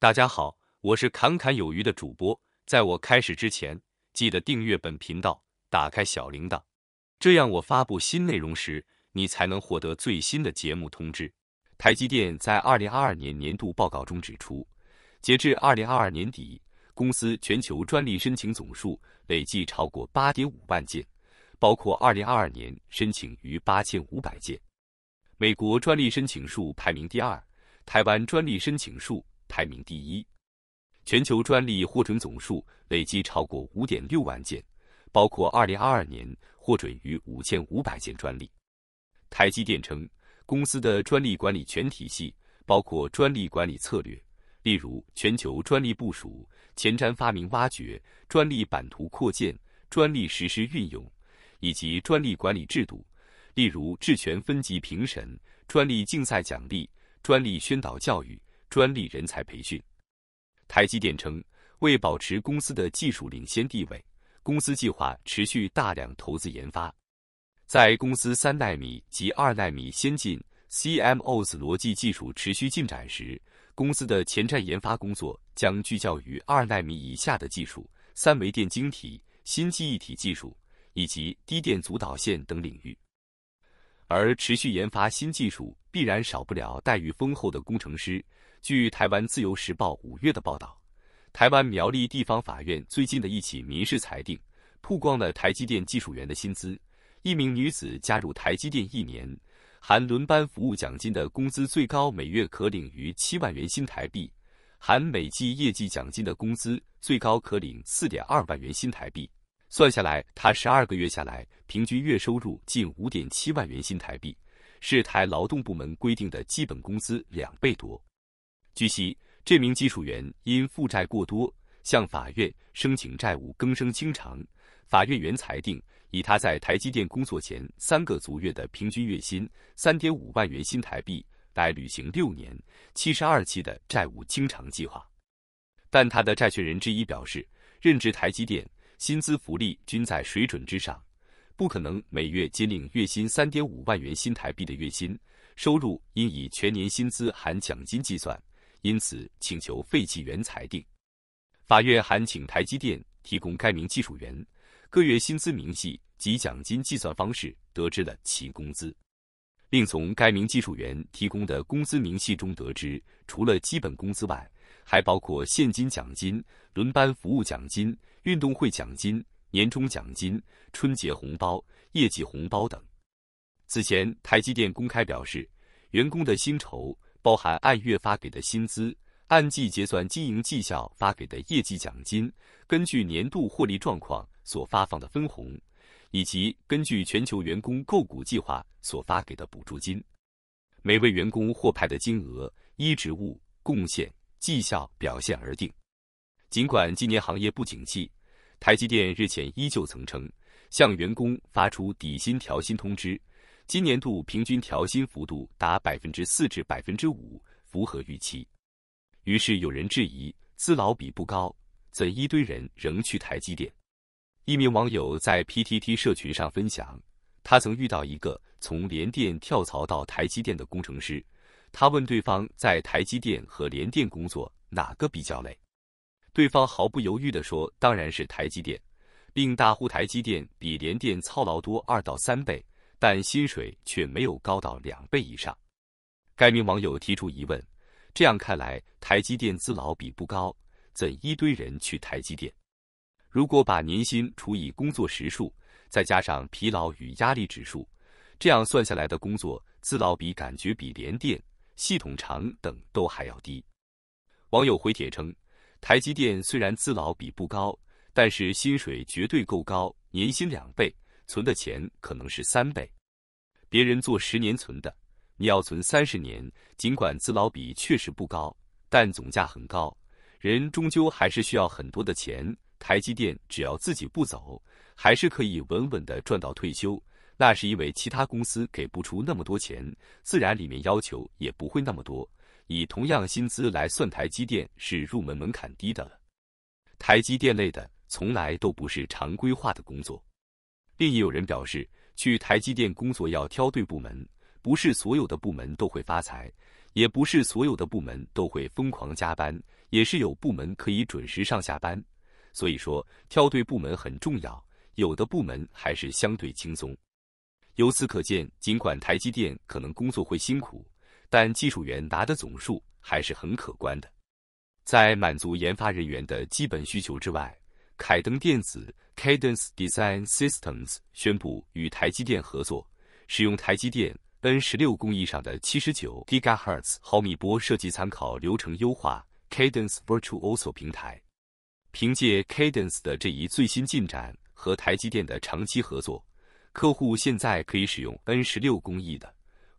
大家好，我是侃侃有余的主播。在我开始之前，记得订阅本频道，打开小铃铛，这样我发布新内容时，你才能获得最新的节目通知。台积电在二零二二年年度报告中指出，截至二零二二年底，公司全球专利申请总数累计超过八点五万件，包括二零二二年申请逾八千五百件。美国专利申请数排名第二，台湾专利申请数。排名第一，全球专利获准总数累计超过五点六万件，包括二零二二年获准于五千五百件专利。台积电称，公司的专利管理全体系包括专利管理策略，例如全球专利部署、前瞻发明挖掘、专利版图扩建、专利实施运用，以及专利管理制度，例如质权分级评审、专利竞赛奖励、专利宣导教育。专利人才培训。台积电称，为保持公司的技术领先地位，公司计划持续大量投资研发。在公司三纳米及二纳米先进 CMOS 逻辑技术持续进展时，公司的前瞻研发工作将聚焦于二纳米以下的技术、三维电晶体、新记忆体技术以及低电阻导线等领域。而持续研发新技术，必然少不了待遇丰厚的工程师。据台湾《自由时报》五月的报道，台湾苗栗地方法院最近的一起民事裁定，曝光了台积电技术员的薪资。一名女子加入台积电一年，含轮班服务奖金的工资最高每月可领逾七万元新台币；含每季业绩奖金的工资最高可领四点二万元新台币。算下来，她十二个月下来平均月收入近五点七万元新台币，是台劳动部门规定的基本工资两倍多。据悉，这名技术员因负债过多，向法院申请债务更生清偿。法院原裁定以他在台积电工作前三个足月的平均月薪三点五万元新台币来履行六年七十二期的债务清偿计划。但他的债权人之一表示，任职台积电薪资福利均在水准之上，不可能每月接领月薪三点五万元新台币的月薪收入，应以全年薪资含奖金计算。因此，请求废弃原裁定。法院还请台积电提供该名技术员各月薪资明细及奖金计算方式，得知了其工资。另从该名技术员提供的工资明细中得知，除了基本工资外，还包括现金奖金、轮班服务奖金、运动会奖金、年终奖金、春节红包、业绩红包等。此前，台积电公开表示，员工的薪酬。包含按月发给的薪资、按季结算经营绩效发给的业绩奖金、根据年度获利状况所发放的分红，以及根据全球员工购股计划所发给的补助金。每位员工获派的金额依职务贡献、绩效表现而定。尽管今年行业不景气，台积电日前依旧曾称向员工发出底薪调薪通知。今年度平均调薪幅度达百分之四至百分之五，符合预期。于是有人质疑资劳比不高，怎一堆人仍去台积电？一名网友在 PTT 社群上分享，他曾遇到一个从联电跳槽到台积电的工程师，他问对方在台积电和联电工作哪个比较累，对方毫不犹豫地说：“当然是台积电，并大呼台积电比联电操劳多二到三倍。”但薪水却没有高到两倍以上。该名网友提出疑问：这样看来，台积电资劳比不高，怎一堆人去台积电？如果把年薪除以工作时数，再加上疲劳与压力指数，这样算下来的工作资劳比，感觉比联电、系统厂等都还要低。网友回帖称：台积电虽然资劳比不高，但是薪水绝对够高，年薪两倍。存的钱可能是三倍，别人做十年存的，你要存三十年。尽管资劳比确实不高，但总价很高。人终究还是需要很多的钱。台积电只要自己不走，还是可以稳稳的赚到退休。那是因为其他公司给不出那么多钱，自然里面要求也不会那么多。以同样薪资来算，台积电是入门门槛低的了。台积电类的从来都不是常规化的工作。另一有人表示，去台积电工作要挑对部门，不是所有的部门都会发财，也不是所有的部门都会疯狂加班，也是有部门可以准时上下班。所以说，挑对部门很重要。有的部门还是相对轻松。由此可见，尽管台积电可能工作会辛苦，但技术员拿的总数还是很可观的。在满足研发人员的基本需求之外。凯登电子 （Cadence Design Systems） 宣布与台积电合作，使用台积电 N 十六工艺上的七十九 GHz 毫米波设计参考流程优化 Cadence Virtuoso 平台。凭借 Cadence 的这一最新进展和台积电的长期合作，客户现在可以使用 N 十六工艺的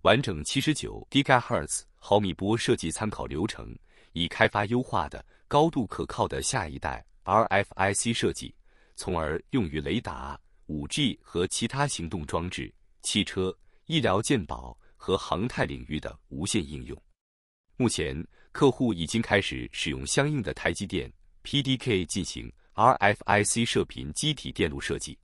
完整七十九 GHz 毫米波设计参考流程，以开发优化的、高度可靠的下一代。RFIC 设计，从而用于雷达、五 G 和其他行动装置、汽车、医疗、鉴宝和航太领域的无线应用。目前，客户已经开始使用相应的台积电 PDK 进行 RFIC 射频机体电路设计。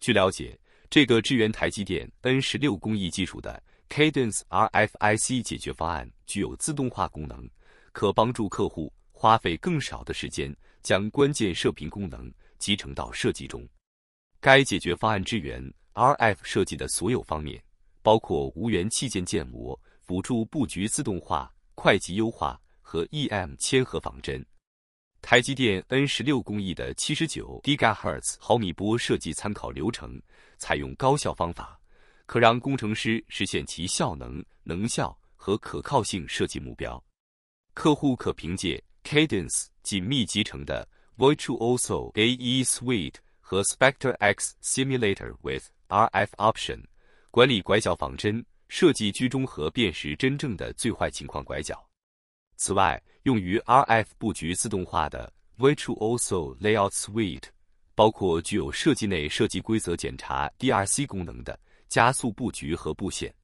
据了解，这个支援台积电 N 十六工艺技术的 Cadence RFIC 解决方案具有自动化功能，可帮助客户花费更少的时间。将关键射频功能集成到设计中。该解决方案支援 RF 设计的所有方面，包括无源器件建模、辅助布局自动化、快捷优化和 EM 零和仿真。台积电 N 十六工艺的七十九 GHz 毫米波设计参考流程，采用高效方法，可让工程师实现其效能、能效和可靠性设计目标。客户可凭借。Cadence 紧密集成的 Virtual o s o AE Suite 和 Spectre X Simulator with RF Option 管理拐角仿真设计居中和辨识真正的最坏情况拐角。此外，用于 RF 布局自动化的 Virtual o s o Layout Suite 包括具有设计内设计规则检查 （DRC） 功能的加速布局和布线。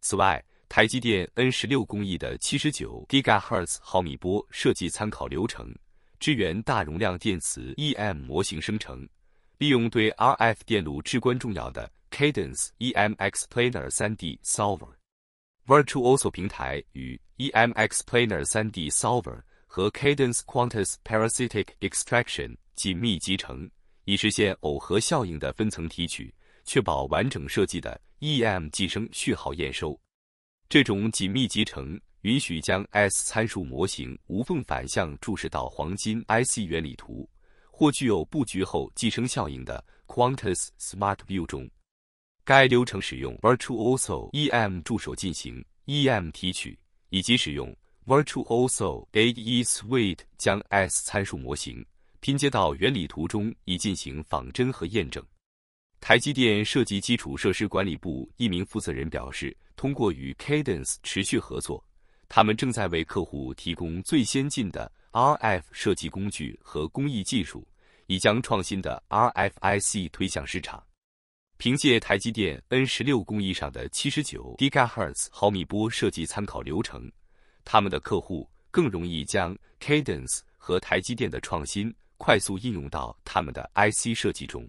此外，台积电 N 十六工艺的七十九 GHz 毫米波设计参考流程，支援大容量电磁 EM 模型生成，利用对 RF 电路至关重要的 Cadence EMXplaner 3D Solver Virtual o s o 平台与 EMXplaner 3D Solver 和 Cadence Qantus u Parasitic Extraction 紧密集成，以实现耦合效应的分层提取，确保完整设计的 EM 寄生序号验收。这种紧密集成允许将 S 参数模型无缝反向注释到黄金 IC 原理图，或具有布局后寄生效应的 Qantas Smart View 中。该流程使用 Virtual Oso EM 助手进行 EM 提取，以及使用 Virtual Oso a e Suite 将 S 参数模型拼接到原理图中，以进行仿真和验证。台积电设计基础设施管理部一名负责人表示，通过与 Cadence 持续合作，他们正在为客户提供最先进的 RF 设计工具和工艺技术，以将创新的 RF IC 推向市场。凭借台积电 N16 工艺上的79 GHz 毫米波设计参考流程，他们的客户更容易将 Cadence 和台积电的创新快速应用到他们的 IC 设计中。